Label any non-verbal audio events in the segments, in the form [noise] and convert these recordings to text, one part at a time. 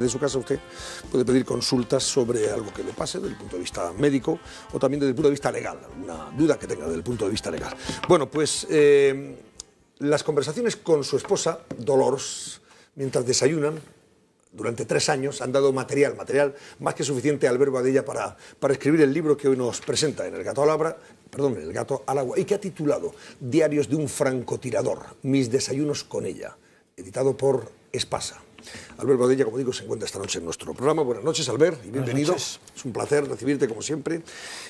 de su casa usted puede pedir consultas sobre algo que le pase desde el punto de vista médico o también desde el punto de vista legal, alguna duda que tenga desde el punto de vista legal. Bueno, pues eh, las conversaciones con su esposa, Dolores, mientras desayunan, durante tres años han dado material, material más que suficiente al verbo de ella para, para escribir el libro que hoy nos presenta en El Gato al en El Gato al Agua, y que ha titulado Diarios de un francotirador, mis desayunos con ella, editado por Espasa. Albert Badella, como digo, se encuentra esta noche en nuestro programa. Buenas noches, Albert, y bienvenido. Es un placer recibirte como siempre.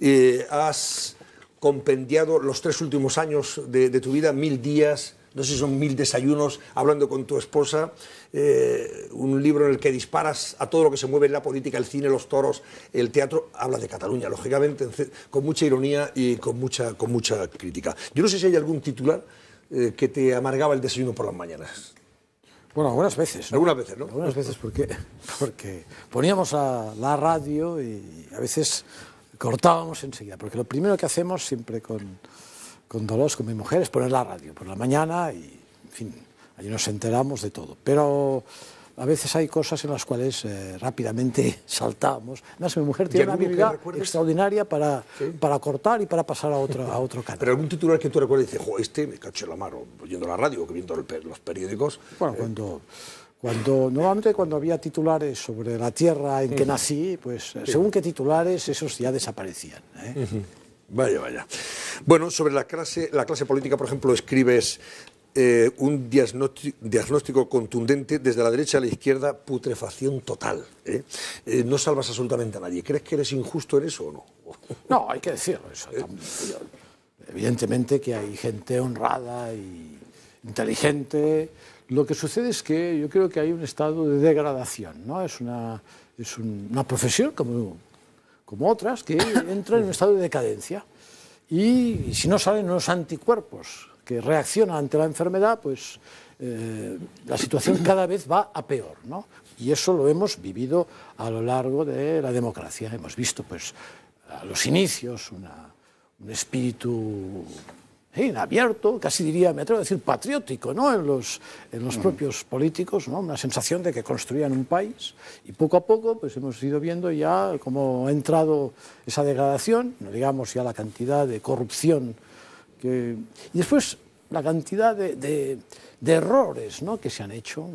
Eh, has compendiado los tres últimos años de, tu vida, mil días, no sé si son mil desayunos, hablando con tu esposa, eh, un libro en el que disparas a todo lo que se mueve en la política, el cine, los toros, el teatro, habla de Cataluña, lógicamente, con mucha ironía y con mucha, con mucha crítica. Yo no sé si hay algún titular eh, que te amargaba el desayuno por las mañanas. Bueno, algunas veces. Algunas veces, ¿no? Algunas veces porque, porque poníamos a la radio y a veces cortábamos enseguida, porque lo primero que hacemos siempre con, con Dolores, con mi mujer, es poner la radio por la mañana y, en fin, allí nos enteramos de todo. Pero a veces hay cosas en las cuales eh, rápidamente [laughs] saltamos. Nace mi mujer tiene una habilidad extraordinaria para, para cortar y para pasar a otro, a otro canal. Pero algún titular que tú recuerdes y dices, jo, este me caché la mano, oyendo la radio, o viendo los periódicos. Bueno, eh. cuando... Cuando, normalmente cuando había titulares sobre la tierra en que nací, pues eh, según qué titulares, esos ya desaparecían. Vaya, vaya. Bueno, sobre la clase, la clase política, por ejemplo, escribes eh, un diagnóstico, contundente desde la derecha a la izquierda, putrefacción total. ¿eh? Eh, no salvas absolutamente a nadie. ¿Crees que eres injusto en eso o no? [laughs] No, hay que decirlo. Evidentemente que hay gente honrada y inteligente. Lo que sucede es que yo creo que hay un estado de degradación. ¿no? Es, una, es profesión como, como otras que [laughs] entra en un estado de decadencia. Y, si no salen los anticuerpos reacciona ante la enfermedad, pues eh, la situación cada vez va a peor, ¿no? Y eso lo hemos vivido a lo largo de la democracia. Hemos visto, pues, a los inicios un espíritu inabierto, abierto, casi diría, me atrevo a decir, patriótico, ¿no? En los, en los mm. propios políticos, ¿no? Una sensación de que construían un país. Y poco a poco, pues, hemos ido viendo ya cómo ha entrado esa degradación, digamos ya la cantidad de corrupción y después la cantidad de, errores ¿no? que se han hecho,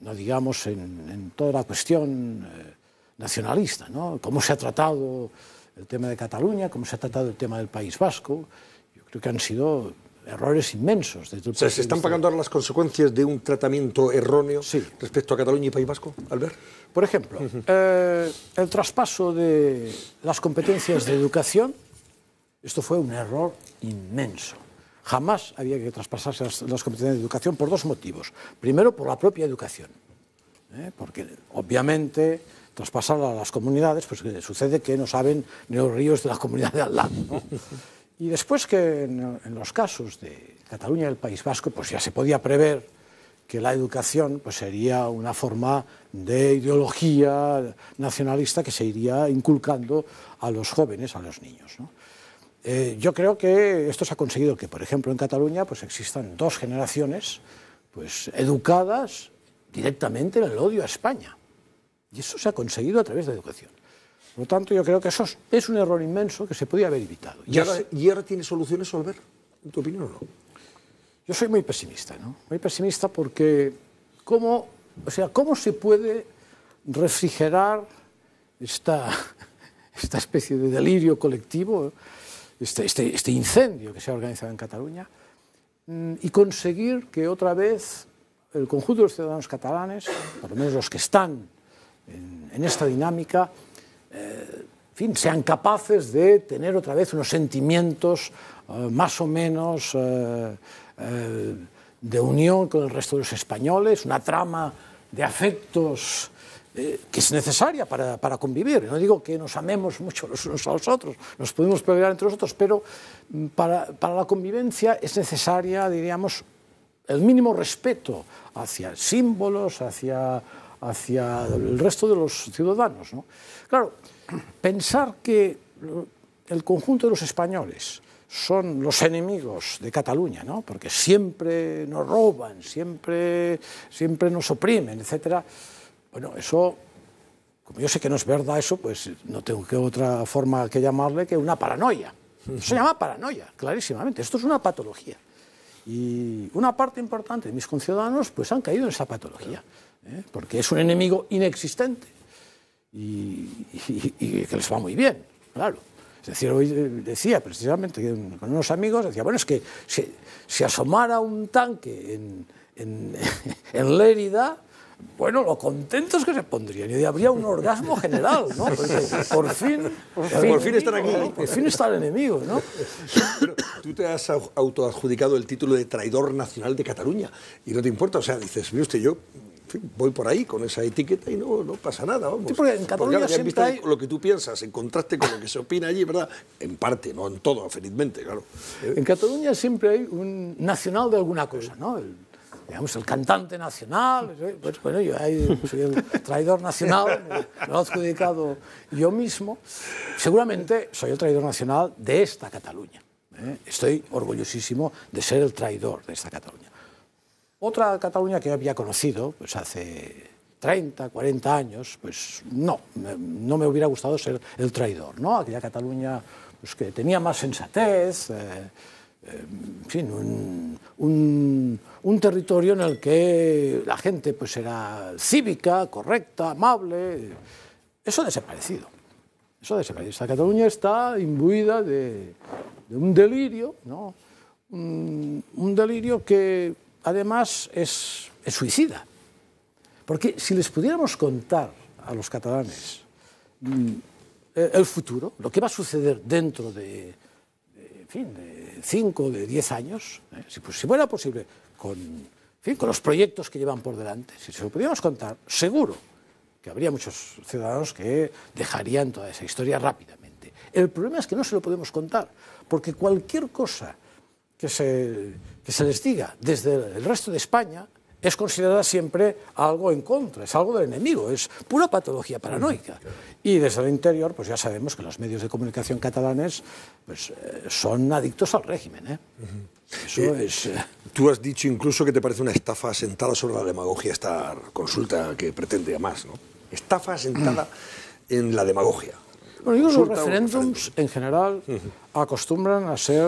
no digamos en, toda la cuestión eh, nacionalista, cómo se ha tratado el tema de Cataluña, cómo se ha tratado el tema del País Vasco, yo creo que han sido errores inmensos. ¿Se están pagando ahora las consecuencias de un tratamiento erróneo sí. respecto a Cataluña y País Vasco, Albert? Por ejemplo, eh, el traspaso de las competencias de educación esto fue un error inmenso. Jamás había que traspasarse las, competencias de educación por dos motivos. Primero, por la propia educación. ¿eh? Porque, obviamente, traspasarla a las comunidades, pues eh, sucede que no saben ni los ríos de la comunidad de al lado. Y después que en, los casos de Cataluña y el País Vasco, pues ya se podía prever que la educación pues sería una forma de ideología nacionalista que se iría inculcando a los jóvenes, a los niños. Eh, yo creo que esto se ha conseguido que, por ejemplo, en Cataluña pues existan dos generaciones pues, educadas directamente en el odio a España. Y eso se ha conseguido a través de educación. Por lo tanto, yo creo que eso es un error inmenso que se podía haber evitado. ¿Y, ahora, tiene soluciones, Solver? ¿En tu opinión o no? Yo soy muy pesimista, ¿no? Muy pesimista porque ¿cómo, o sea, ¿cómo se puede refrigerar esta [laughs] especie de delirio colectivo? este, este, este incendio que se ha organizado en Cataluña mm, y conseguir que otra vez el conjunto de los ciudadanos catalanes, por lo menos los que están en, en esta dinámica, eh, en fin, sean capaces de tener otra vez unos sentimientos eh, más o menos eh, eh, de unión con el resto de los españoles, una trama de afectos Eh, que es necesaria para, para, convivir. No digo que nos amemos mucho los unos a los otros, nos podemos pelear entre nosotros, pero mm, para, para la convivencia es necesaria, diríamos, el mínimo respeto hacia símbolos, hacia, hacia el resto de los ciudadanos. ¿no? Claro, pensar que el conjunto de los españoles son los enemigos de Cataluña, ¿no? porque siempre nos roban, siempre, siempre nos oprimen, etcétera bueno, eso, como yo sé que no es verdad eso, pues no tengo que otra forma que llamarle que una paranoia. se llama paranoia, clarísimamente. Esto es una patología. Y una parte importante de mis conciudadanos pues han caído en esa patología, ¿eh? porque es un enemigo inexistente y, que les va muy bien, claro. Es decir, hoy eh, decía precisamente con unos amigos, decía, bueno, es que si, asomara un tanque en, en, [laughs] en Lérida, bueno, lo contentos que se pondrían. Y habría un orgasmo general, ¿no? [laughs] por fin... Por fin, por fin aquí. Por fin enemigo, ¿no? tú te has autoadjudicado el título de traidor nacional de Cataluña. Y no te importa, o sea, dices, mire usted, yo voy por ahí con esa etiqueta y no, no pasa nada, vamos. Sí, porque en Cataluña siempre hay... lo que tú piensas en contraste con lo que se opina allí, ¿verdad? En parte, no en todo, felizmente, claro. En Cataluña siempre hay un nacional de alguna cosa, ¿no? digamos, el cantante nacional. Pues, bueno, yo soy el traidor nacional, me lo he adjudicado yo mismo. Seguramente soy el traidor nacional de esta Cataluña. ¿eh? Estoy orgullosísimo de ser el traidor de esta Cataluña. Otra Cataluña que yo había conocido pues hace 30, 40 años, pues no, no me hubiera gustado ser el traidor, ¿no? Aquella Cataluña pues, que tenía más sensatez. Eh, Eh, en fin, un, un, un, territorio en el que la gente pues era cívica, correcta, amable. Eso ha desaparecido. Eso ha desaparecido. Esta Cataluña está imbuida de, de un delirio, ¿no? Un, un, delirio que además es, es suicida. Porque si les pudiéramos contar a los catalanes mm, el futuro, lo que va a suceder dentro de fin, de 5, de 10 años, ¿eh? pues, si, fuera posible, con, fin, con los proyectos que llevan por delante, si se lo pudiéramos contar, seguro que habría muchos ciudadanos que dejarían toda esa historia rápidamente. El problema es que no se lo podemos contar, porque cualquier cosa que se, que se les diga desde el resto de España es considerada siempre algo en contra, es algo del enemigo, es pura patología paranoica. Y desde el interior, pues ya sabemos que los medios de comunicación catalanes pues, eh, son adictos al régimen. ¿eh? Eh, tú has dicho incluso que te parece una estafa sentada sobre la demagogia esta consulta que pretende más, ¿no? Estafa sentada mm. en la demagogia. Bueno, los referéndums en general acostumbran a ser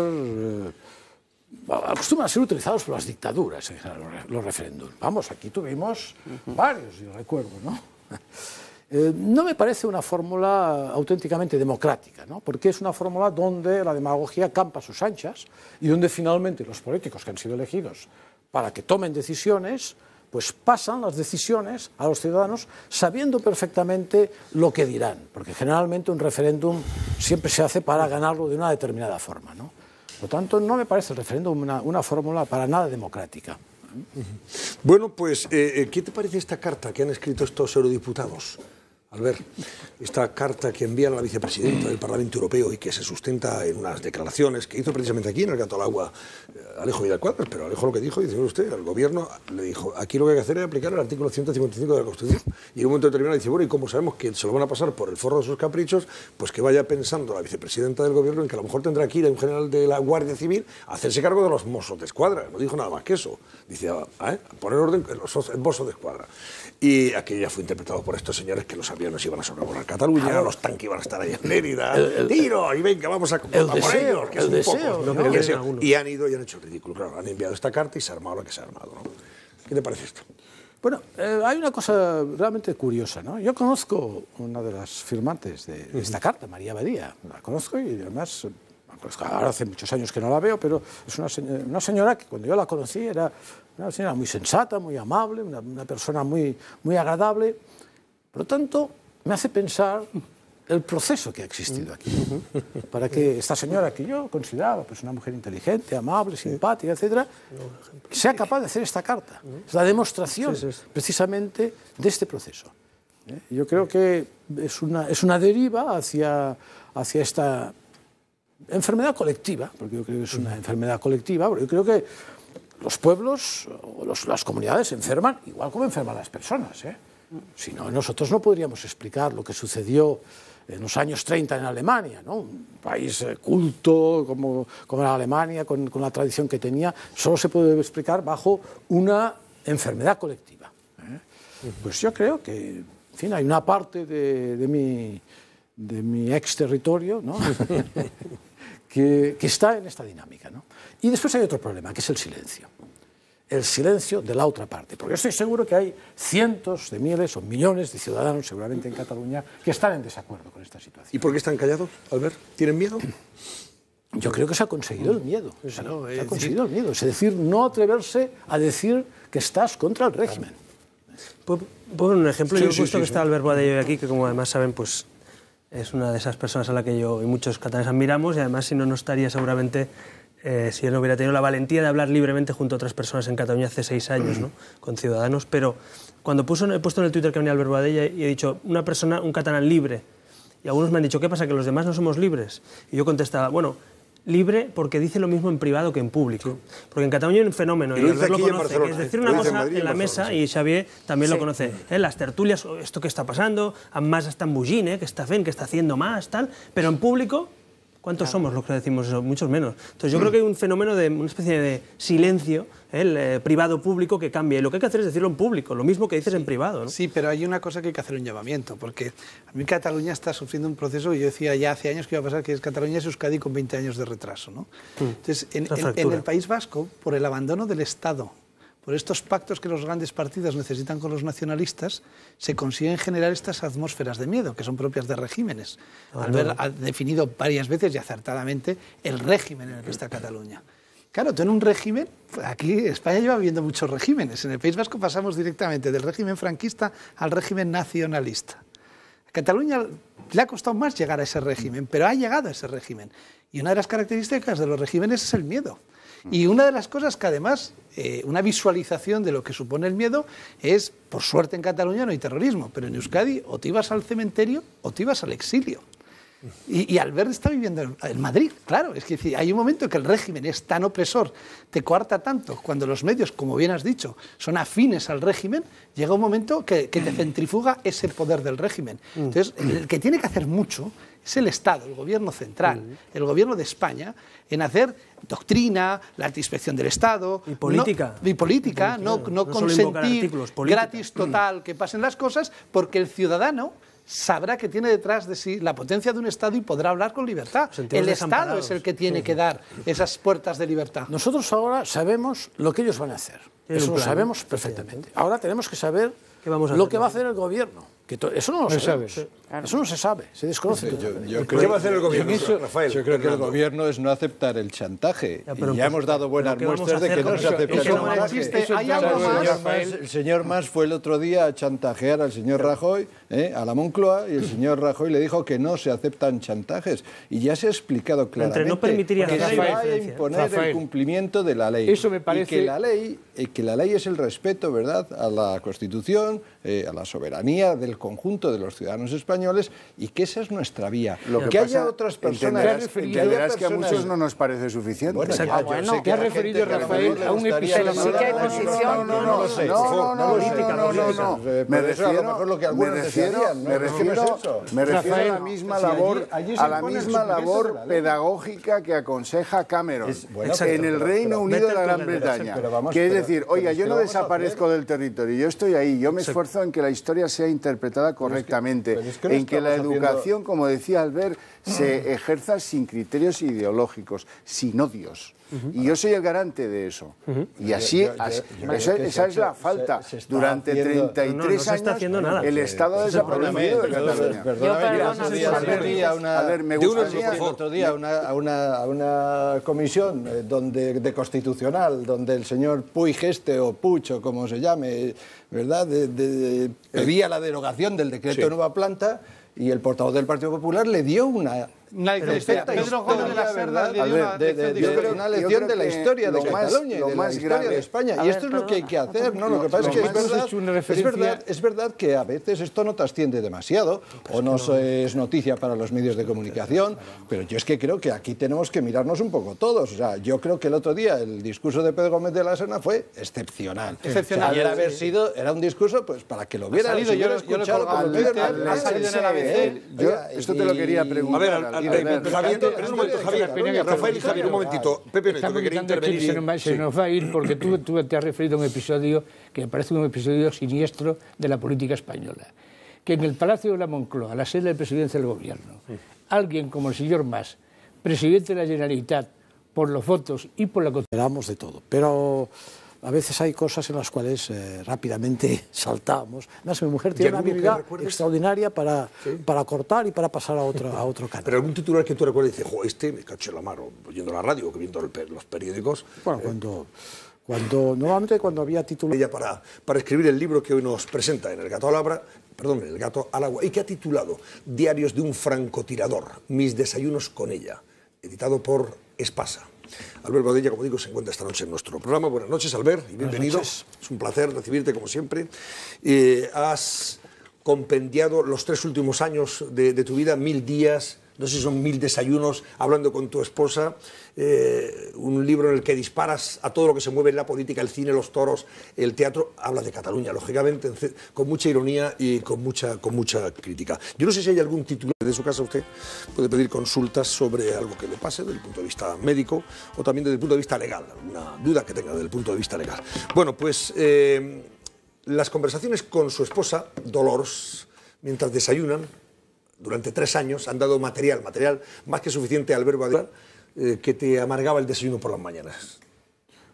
acostumbran a ser utilizados por las dictaduras en general, los referéndums. Vamos, aquí tuvimos varios, yo recuerdo, ¿no? [laughs] Eh, no me parece una fórmula auténticamente democrática, ¿no? porque es una fórmula donde la demagogia campa a sus anchas y donde finalmente los políticos que han sido elegidos para que tomen decisiones, pues pasan las decisiones a los ciudadanos sabiendo perfectamente lo que dirán, porque generalmente un referéndum siempre se hace para ganarlo de una determinada forma. ¿no? Por lo tanto, no me parece el referéndum una, fórmula para nada democrática. Bueno, pues, eh, eh, ¿qué te parece esta carta que han escrito estos eurodiputados? al ver esta carta que envía la vicepresidenta del Parlamento Europeo y que se sustenta en unas declaraciones que hizo precisamente aquí en el Gato al Agua eh, Alejo Vidal Cuadras, pero Alejo lo que dijo, dice usted, al gobierno le dijo, aquí lo que hay que hacer es aplicar el artículo 155 de la Constitución. Y en un momento determinado dice, bueno, y como sabemos que se lo van a pasar por el forro de sus caprichos, pues que vaya pensando la vicepresidenta del gobierno en que a lo mejor tendrá que ir a un general de la Guardia Civil a hacerse cargo de los mozos de escuadra. No dijo nada más que eso. Dice, ah, ¿eh? a, poner orden en los mozos de escuadra. Y ya fue interpretado por estos señores que los han nos iban a sobrevolar Cataluña, los tanques iban a estar ahí en Mérida. El, ¡Tiro! Y venga, vamos a, el por el deseo, Y han ido y han hecho ridículo. Claro, han enviado esta carta y se ha armado lo que se ha armado. ¿no? ¿Qué te parece esto? Bueno, eh, hay una cosa realmente curiosa, ¿no? Yo conozco una de las firmantes de, esta carta, María Badía. La conozco y además ahora hace muchos años que no la veo, pero es una, señora, una señora que cuando yo la conocí era una señora muy sensata, muy amable, una, una persona muy, muy agradable. Por lo tanto, me hace pensar el proceso que ha existido aquí. Para que esta señora que yo consideraba pues, una mujer inteligente, amable, simpática, etc., sea capaz de hacer esta carta. Es la demostración precisamente de este proceso. ¿eh? Yo creo que es una, deriva hacia, esta enfermedad colectiva, porque yo creo que es una enfermedad colectiva, porque yo creo que los pueblos o las comunidades enferman igual como enferman las personas. ¿eh? Si no, nosotros no podríamos explicar lo que sucedió en los años 30 en Alemania, ¿no? un país eh, culto como, como era Alemania, con, la tradición que tenía, solo se puede explicar bajo una enfermedad colectiva. ¿eh? Pues yo creo que, hay una parte de, mi, de ex territorio [laughs] que, está en esta dinámica. Y después hay otro problema, que es el silencio el silencio de la otra parte. Porque estoy seguro que hay cientos de miles o millones de ciudadanos, seguramente en Cataluña, que están en desacuerdo con esta situación. ¿Y por qué están callados, Albert? ¿Tienen miedo? Yo creo que se ha conseguido el miedo. se ha conseguido el miedo. Es decir, no atreverse a decir que estás contra el régimen. Pongo un ejemplo? yo he puesto que está Albert Boadello aquí, que como además saben, pues es una de esas personas a la que yo y muchos catalanes admiramos y además si no, no estaría seguramente eh, si él no hubiera tenido la valentía de hablar libremente junto a otras personas en Cataluña hace seis años, mm. con ciudadanos. Pero cuando puso, he puesto en el Twitter que venía Albert Badella y he dicho, una persona, un catalán libre. Y algunos me han dicho, ¿qué pasa? Que los demás no somos libres. Y yo contestaba, bueno, libre porque dice lo mismo en privado que en público. Porque en Cataluña hay un fenómeno, y, él lo conoce, es decir una cosa en, la mesa, y Xavier también lo conoce. en ¿eh? Las tertulias, oh, esto que está pasando, más están bullint, que está bien, que está haciendo más, tal. Pero en público ¿Cuántos somos los que decimos eso? Muchos menos. Entonces yo creo que hay un fenómeno de una especie de silencio, ¿eh? el eh, privado público que cambia. Y lo que hay que hacer es decirlo en público, lo mismo que dices en privado. Sí, pero hay una cosa que hay que hacer un llamamiento, porque a mí Cataluña está sufriendo un proceso, yo decía ya hace años que iba a pasar, que es Cataluña es Euskadi con 20 años de retraso. Hmm. Entonces, en el País Vasco, por el abandono del Estado por estos pactos que los grandes partidos necesitan con los nacionalistas, se consiguen generar estas atmósferas de miedo que son propias de regímenes. Ah, al haber ha definido varias veces y acertadamente el régimen en el que está Cataluña. Claro, tú en un régimen, aquí España lleva viviendo muchos regímenes. En el País Vasco pasamos directamente del régimen franquista al régimen nacionalista. A Cataluña le ha costado más llegar a ese régimen, pero ha llegado a ese régimen. Y una de las características de los regímenes es el miedo. Y una de las cosas que además, eh, una visualización de lo que supone el miedo es, por suerte en Cataluña no hay terrorismo, pero en Euskadi o te ibas al cementerio o te ibas al exilio. Y, y, Albert está viviendo en Madrid, claro. Es que hay un momento que el régimen es tan opresor, te coarta tanto, cuando los medios, como bien has dicho, son afines al régimen, llega un momento que, que te [clears throat] centrifuga ese poder del régimen. Entonces, el que tiene que hacer mucho es el Estado, el gobierno central, el gobierno de España, en hacer doctrina, la inspección del Estado. Y política. y política, no, consentir gratis mm. total que pasen las cosas, porque el ciudadano sabrá que tiene detrás de sí la potencia de un Estado y podrá hablar con libertad. El Estado es el que tiene mm. que dar esas puertas de libertad. Nosotros ahora sabemos lo que ellos van a hacer. Eso lo sabemos perfectamente. Ahora tenemos que saber vamos lo que va a hacer el gobierno. Que eso no lo Eso no se sabe, se desconoce. yo, creo, va a hacer el gobierno, Rafael? Yo creo que el gobierno es no aceptar el chantaje. Ya, y ya hemos dado buenas muestras de que no se acepta el chantaje. ¿Hay algo más? El, señor Mas, fue el otro día a chantajear al señor Rajoy, ¿eh? a la Moncloa, y el señor Rajoy le dijo que no se aceptan chantajes. Y ya se ha explicado claramente no permitiría que se va a imponer el cumplimiento de la ley. Eso me parece... Y que la ley, eh, la ley es el respeto, ¿verdad?, a la Constitución, a la soberanía del conjunto de los ciudadanos españoles y que esa es nuestra vía. Lo que, haya otras personas... Entenderás, que, a muchos no nos parece suficiente. Bueno, ya, referido, Rafael, a un episodio... sí No, no, no, no, no, no, no, no, Me refiero, a lo que me refiero, me refiero, a la misma labor, a la misma labor pedagógica que aconseja Cameron en el Reino Unido de la Gran Bretaña. Que es decir, oiga, yo no desaparezco del territorio, yo estoy ahí, yo me esfuerzo en que la historia sea interpretada correctamente, en que la educación, como decía Albert, se ejerza sin criterios ideológicos, sin odios. Y yo soy el garante de eso. Y así, esa, es la falta. Durante 33 no años el Estado desaparecido de Cataluña. A ver, me gustaría otro día a una comisión eh, donde de constitucional, donde el señor Puigeste, o Pucho, como se llame, ¿verdad? pedía la derogación del decreto de nueva planta y el portavoz del Partido Popular le dio una una lección, una lección de, la historia de Cataluña y de la historia de España. Y esto es lo que hay que hacer, ¿no? es verdad, que a veces esto no trasciende demasiado o no es noticia para los medios de comunicación, pero yo es que creo que aquí tenemos que mirarnos un poco todos. O sea, yo creo que el otro día el discurso de Pedro Gómez de la Sena fue excepcional. Excepcional. era haber sido, un discurso pues para que lo hubiera Esto te lo quería preguntar. Javier, Rafael Javier, un momentito. Pepe Se nos, va a ir porque tú, te has referido a un episodio que parece un episodio siniestro de la política española. Que en el Palacio de la Moncloa, la sede de presidencia del gobierno, alguien como el señor Mas, presidente de la Generalitat, por los votos y por la... consideramos de todo, pero a veces hay cosas en las cuales eh, rápidamente [laughs] saltamos. Más, mi mujer tiene una habilidad extraordinaria para, para cortar y para pasar a otro, a otro canal. Pero algún titular que tú recuerdes dice, jo, este me caché la mano, oyendo la radio, viendo los periódicos. Bueno, eh. cuando... Cuando, normalmente cuando había título... Ella para, para escribir el libro que hoy nos presenta en El Gato al Abra, perdón, El Gato al Agua, y que ha titulado Diarios de un francotirador, mis desayunos con ella, editado por Espasa. Albert Badella, como digo, se encuentra esta noche en nuestro programa. Buenas noches, Albert, y bienvenido. Es un placer recibirte, como siempre. Eh, has compendiado los tres últimos años de tu vida, mil días, no sé si son mil desayunos hablando con tu esposa, eh, un libro en el que disparas a todo lo que se mueve en la política, el cine, los toros, el teatro, habla de Cataluña, lógicamente, con mucha ironía y con mucha, con mucha crítica. Yo no sé si hay algún titular de su casa, usted puede pedir consultas sobre algo que le pase desde el punto de vista médico o también desde el punto de vista legal, alguna duda que tenga desde el punto de vista legal. Bueno, pues... Eh, las conversaciones con su esposa, Dolores, mientras desayunan, durante tres años han dado material, material más que suficiente al verbo adivinar, eh, que te amargaba el desayuno por las mañanas.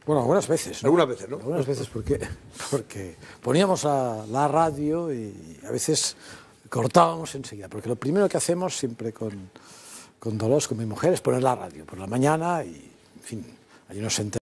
Bueno, algunas veces. Algunas veces, ¿no? Algunas veces porque, porque poníamos la, la radio y a veces cortábamos enseguida, porque lo primero que hacemos siempre con, con Dolores, con mi mujer, es poner la radio por la mañana y, en fin, allí nos enteramos.